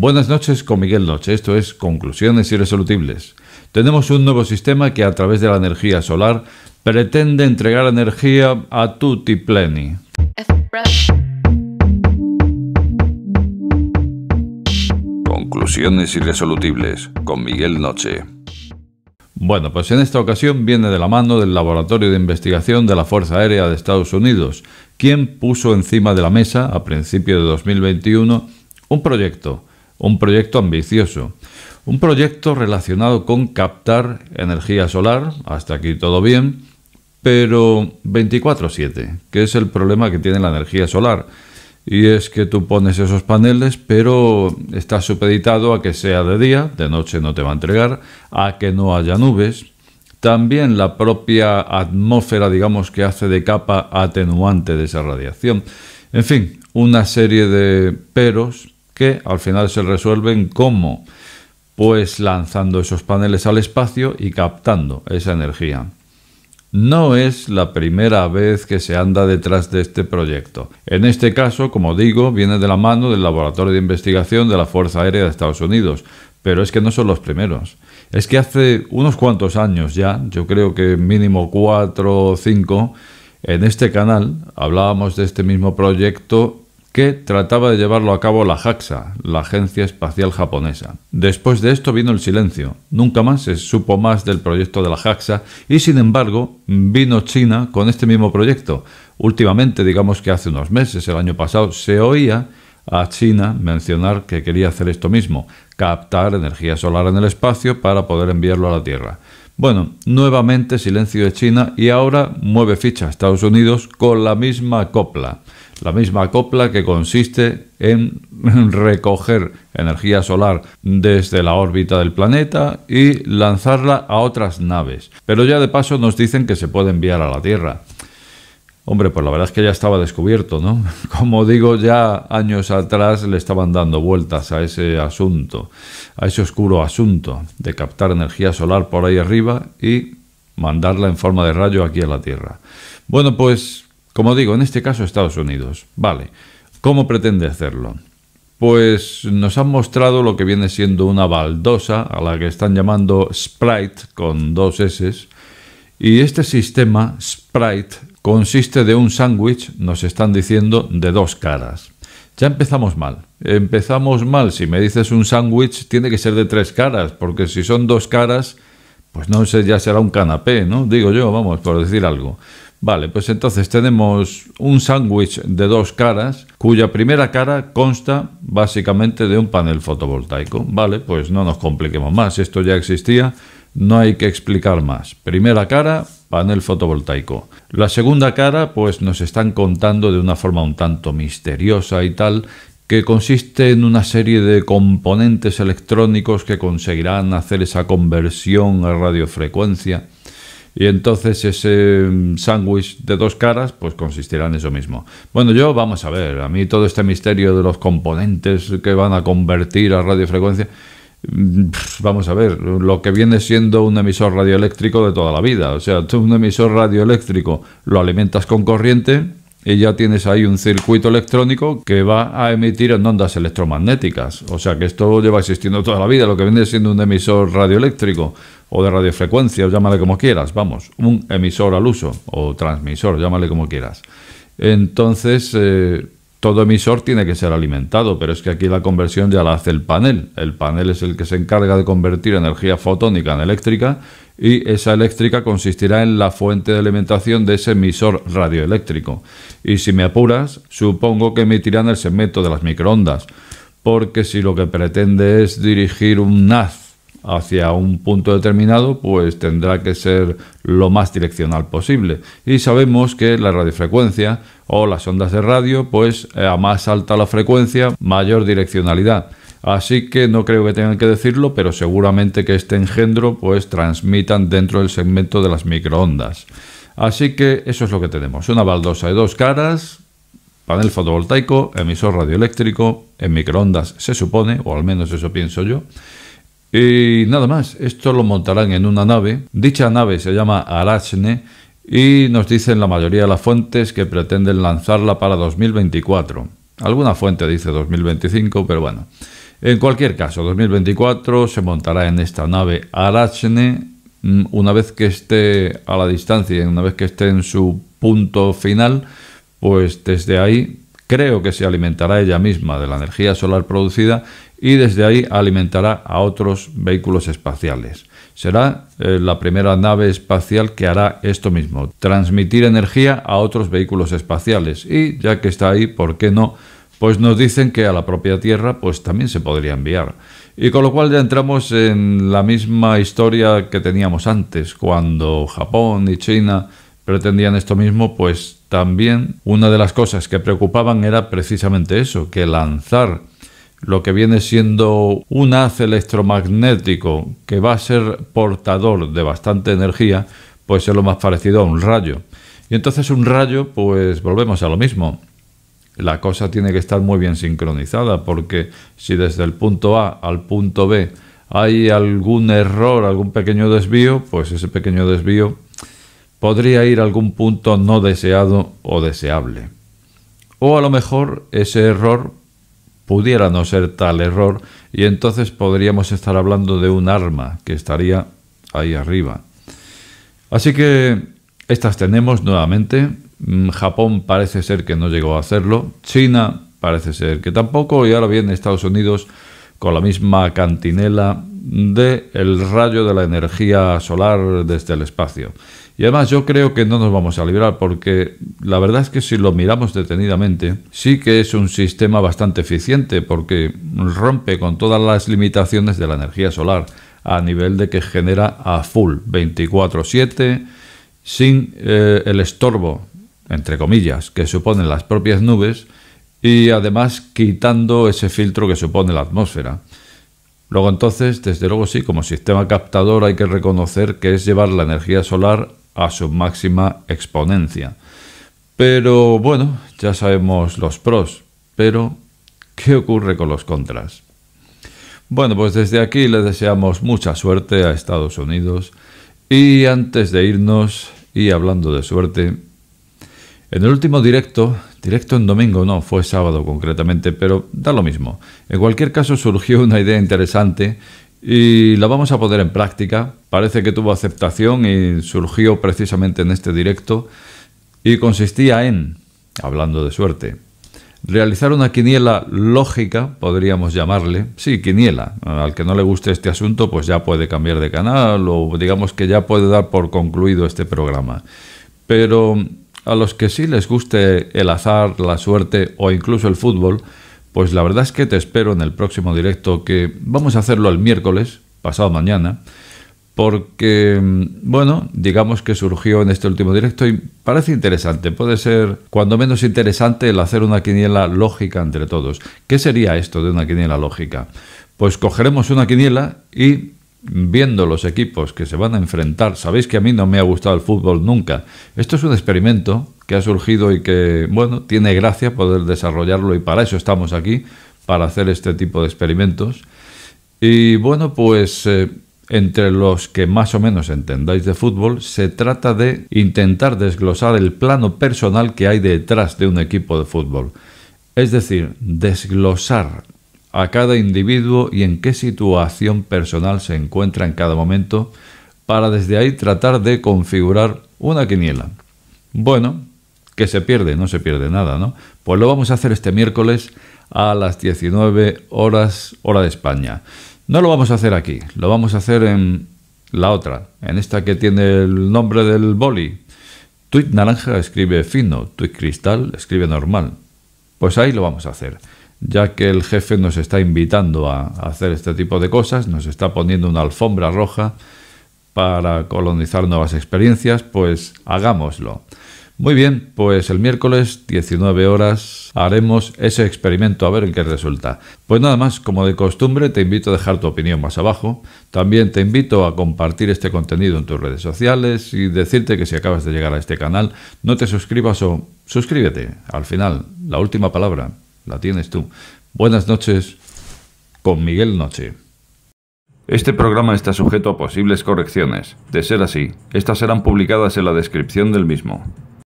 Buenas noches con Miguel Noche, esto es Conclusiones Irresolutibles. Tenemos un nuevo sistema que a través de la energía solar pretende entregar energía a tutti pleni. Conclusiones Irresolutibles con Miguel Noche. Bueno, pues en esta ocasión viene de la mano del Laboratorio de Investigación de la Fuerza Aérea de Estados Unidos, quien puso encima de la mesa, a principio de 2021, un proyecto un proyecto ambicioso, un proyecto relacionado con captar energía solar, hasta aquí todo bien, pero 24/7, que es el problema que tiene la energía solar. Y es que tú pones esos paneles, pero estás supeditado a que sea de día, de noche no te va a entregar, a que no haya nubes. También la propia atmósfera, digamos, que hace de capa atenuante de esa radiación. En fin, una serie de peros que al final se resuelven como pues lanzando esos paneles al espacio y captando esa energía. No es la primera vez que se anda detrás de este proyecto. En este caso, como digo, viene de la mano del Laboratorio de Investigación de la Fuerza Aérea de Estados Unidos, pero es que no son los primeros. Es que hace unos cuantos años ya, yo creo que mínimo cuatro o cinco, en este canal hablábamos de este mismo proyecto que trataba de llevarlo a cabo la JAXA, la Agencia Espacial Japonesa. Después de esto vino el silencio. Nunca más se supo más del proyecto de la JAXA y sin embargo vino China con este mismo proyecto. Últimamente, digamos que hace unos meses, el año pasado, se oía a China mencionar que quería hacer esto mismo, captar energía solar en el espacio para poder enviarlo a la Tierra. Bueno, nuevamente silencio de China y ahora mueve ficha a Estados Unidos con la misma copla la misma copla que consiste en recoger energía solar desde la órbita del planeta y lanzarla a otras naves. Pero ya de paso nos dicen que se puede enviar a la Tierra. Hombre, pues la verdad es que ya estaba descubierto, ¿no? Como digo, ya años atrás le estaban dando vueltas a ese asunto, a ese oscuro asunto de captar energía solar por ahí arriba y mandarla en forma de rayo aquí a la Tierra. Bueno, pues como digo, en este caso Estados Unidos. Vale, ¿cómo pretende hacerlo? Pues nos han mostrado lo que viene siendo una baldosa a la que están llamando Sprite con dos S. Y este sistema Sprite consiste de un sándwich, nos están diciendo, de dos caras. Ya empezamos mal. Empezamos mal. Si me dices un sándwich, tiene que ser de tres caras, porque si son dos caras, pues no sé, ya será un canapé, ¿no? Digo yo, vamos, por decir algo. Vale, pues entonces tenemos un sándwich de dos caras, cuya primera cara consta básicamente de un panel fotovoltaico. Vale, pues no nos compliquemos más, esto ya existía, no hay que explicar más. Primera cara, panel fotovoltaico. La segunda cara, pues nos están contando de una forma un tanto misteriosa y tal, que consiste en una serie de componentes electrónicos que conseguirán hacer esa conversión a radiofrecuencia. Y entonces ese mm, sándwich de dos caras, pues consistirá en eso mismo. Bueno, yo vamos a ver, a mí todo este misterio de los componentes que van a convertir a radiofrecuencia, mm, vamos a ver, lo que viene siendo un emisor radioeléctrico de toda la vida. O sea, tú un emisor radioeléctrico lo alimentas con corriente, y ya tienes ahí un circuito electrónico que va a emitir en ondas electromagnéticas. O sea que esto lleva existiendo toda la vida, lo que viene siendo un emisor radioeléctrico o de radiofrecuencia, o llámale como quieras, vamos, un emisor al uso o transmisor, llámale como quieras. Entonces, eh, todo emisor tiene que ser alimentado, pero es que aquí la conversión ya la hace el panel. El panel es el que se encarga de convertir energía fotónica en eléctrica y esa eléctrica consistirá en la fuente de alimentación de ese emisor radioeléctrico. Y si me apuras, supongo que emitirán el segmento de las microondas, porque si lo que pretende es dirigir un NAS hacia un punto determinado, pues tendrá que ser lo más direccional posible. Y sabemos que la radiofrecuencia o las ondas de radio, pues eh, a más alta la frecuencia, mayor direccionalidad. Así que no creo que tengan que decirlo, pero seguramente que este engendro pues transmitan dentro del segmento de las microondas. Así que eso es lo que tenemos, una baldosa de dos caras, panel fotovoltaico, emisor radioeléctrico, en microondas se supone, o al menos eso pienso yo, y nada más, esto lo montarán en una nave. Dicha nave se llama Arachne y nos dicen la mayoría de las fuentes que pretenden lanzarla para 2024. Alguna fuente dice 2025, pero bueno. En cualquier caso, 2024 se montará en esta nave Arachne mm, una vez que esté a la distancia, una vez que esté en su punto final, pues desde ahí creo que se alimentará ella misma de la energía solar producida y desde ahí alimentará a otros vehículos espaciales. Será eh, la primera nave espacial que hará esto mismo, transmitir energía a otros vehículos espaciales. Y ya que está ahí, ¿por qué no? Pues nos dicen que a la propia Tierra pues también se podría enviar. Y con lo cual ya entramos en la misma historia que teníamos antes, cuando Japón y China pretendían esto mismo, pues también una de las cosas que preocupaban era precisamente eso, que lanzar lo que viene siendo un haz electromagnético que va a ser portador de bastante energía, pues es lo más parecido a un rayo. Y entonces un rayo, pues volvemos a lo mismo. La cosa tiene que estar muy bien sincronizada, porque si desde el punto A al punto B hay algún error, algún pequeño desvío, pues ese pequeño desvío podría ir a algún punto no deseado o deseable. O a lo mejor ese error pudiera no ser tal error y entonces podríamos estar hablando de un arma que estaría ahí arriba. Así que estas tenemos nuevamente. Mm, Japón parece ser que no llegó a hacerlo. China parece ser que tampoco. Y ahora viene Estados Unidos con la misma cantinela del el rayo de la energía solar desde el espacio. Y además yo creo que no nos vamos a librar porque la verdad es que si lo miramos detenidamente, sí que es un sistema bastante eficiente porque rompe con todas las limitaciones de la energía solar a nivel de que genera a full 24/7 sin eh, el estorbo, entre comillas, que suponen las propias nubes y además quitando ese filtro que supone la atmósfera. Luego entonces, desde luego sí, como sistema captador hay que reconocer que es llevar la energía solar a su máxima exponencia. Pero bueno, ya sabemos los pros, pero ¿qué ocurre con los contras? Bueno, pues desde aquí les deseamos mucha suerte a Estados Unidos y antes de irnos y hablando de suerte, en el último directo, directo en domingo no, fue sábado concretamente, pero da lo mismo. En cualquier caso surgió una idea interesante y la vamos a poner en práctica. Parece que tuvo aceptación y surgió precisamente en este directo y consistía en, hablando de suerte, realizar una quiniela lógica, podríamos llamarle, sí, quiniela, al que no le guste este asunto pues ya puede cambiar de canal o digamos que ya puede dar por concluido este programa. Pero a los que sí les guste el azar, la suerte o incluso el fútbol, pues la verdad es que te espero en el próximo directo que vamos a hacerlo el miércoles, pasado mañana, porque, mm, bueno, digamos que surgió en este último directo y parece interesante, puede ser cuando menos interesante el hacer una quiniela lógica entre todos. ¿Qué sería esto de una quiniela lógica? Pues cogeremos una quiniela y viendo los equipos que se van a enfrentar, sabéis que a mí no me ha gustado el fútbol nunca, esto es un experimento que ha surgido y que, bueno, tiene gracia poder desarrollarlo y para eso estamos aquí, para hacer este tipo de experimentos. Y bueno, pues eh, entre los que más o menos entendáis de fútbol, se trata de intentar desglosar el plano personal que hay detrás de un equipo de fútbol. Es decir, desglosar a cada individuo y en qué situación personal se encuentra en cada momento para desde ahí tratar de configurar una quiniela. Bueno, que se pierde? No se pierde nada, ¿no? Pues lo vamos a hacer este miércoles a las 19 horas hora de España. No lo vamos a hacer aquí, lo vamos a hacer en la otra, en esta que tiene el nombre del boli. Tweet naranja escribe fino, tweet cristal escribe normal. Pues ahí lo vamos a hacer, ya que el jefe nos está invitando a hacer este tipo de cosas, nos está poniendo una alfombra roja para colonizar nuevas experiencias, pues hagámoslo. Muy bien, pues el miércoles 19 horas haremos ese experimento a ver en qué resulta. Pues nada más, como de costumbre, te invito a dejar tu opinión más abajo. También te invito a compartir este contenido en tus redes sociales y decirte que si acabas de llegar a este canal, no te suscribas o suscríbete. Al final, la última palabra la tienes tú. Buenas noches con Miguel Noche. Este programa está sujeto a posibles correcciones. De ser así, estas serán publicadas en la descripción del mismo.